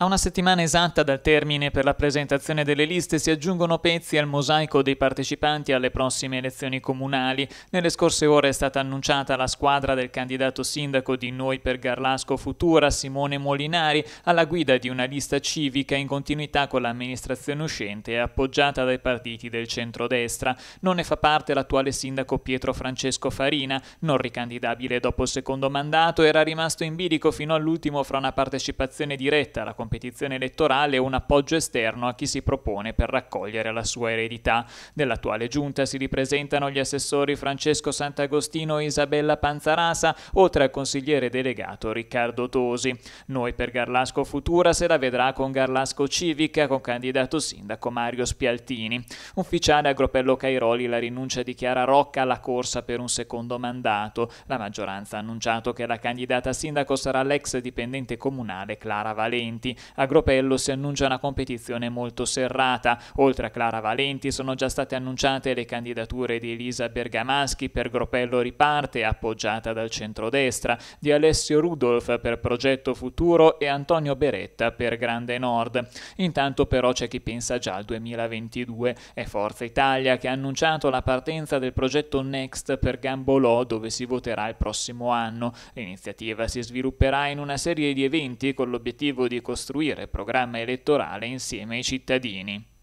A una settimana esatta dal termine per la presentazione delle liste si aggiungono pezzi al mosaico dei partecipanti alle prossime elezioni comunali. Nelle scorse ore è stata annunciata la squadra del candidato sindaco di Noi per Garlasco Futura, Simone Molinari, alla guida di una lista civica in continuità con l'amministrazione uscente e appoggiata dai partiti del centrodestra. Non ne fa parte l'attuale sindaco Pietro Francesco Farina, non ricandidabile dopo il secondo mandato, era rimasto in bilico fino all'ultimo fra una partecipazione diretta alla competizione elettorale un appoggio esterno a chi si propone per raccogliere la sua eredità. Dell'attuale giunta si ripresentano gli assessori Francesco Sant'Agostino e Isabella Panzarasa, oltre al consigliere delegato Riccardo Tosi. Noi per Garlasco Futura se la vedrà con Garlasco Civica, con candidato sindaco Mario Spialtini. Ufficiale a Gropello Cairoli la rinuncia di Chiara Rocca alla corsa per un secondo mandato. La maggioranza ha annunciato che la candidata sindaco sarà l'ex dipendente comunale Clara Valenti. Agropello si annuncia una competizione molto serrata. Oltre a Clara Valenti sono già state annunciate le candidature di Elisa Bergamaschi per Gropello Riparte, appoggiata dal centrodestra, di Alessio Rudolph per Progetto Futuro e Antonio Beretta per Grande Nord. Intanto però c'è chi pensa già al 2022. È Forza Italia che ha annunciato la partenza del progetto Next per Gambolò dove si voterà il prossimo anno. L'iniziativa si svilupperà in una serie di eventi con l'obiettivo di costruire costruire programma elettorale insieme ai cittadini.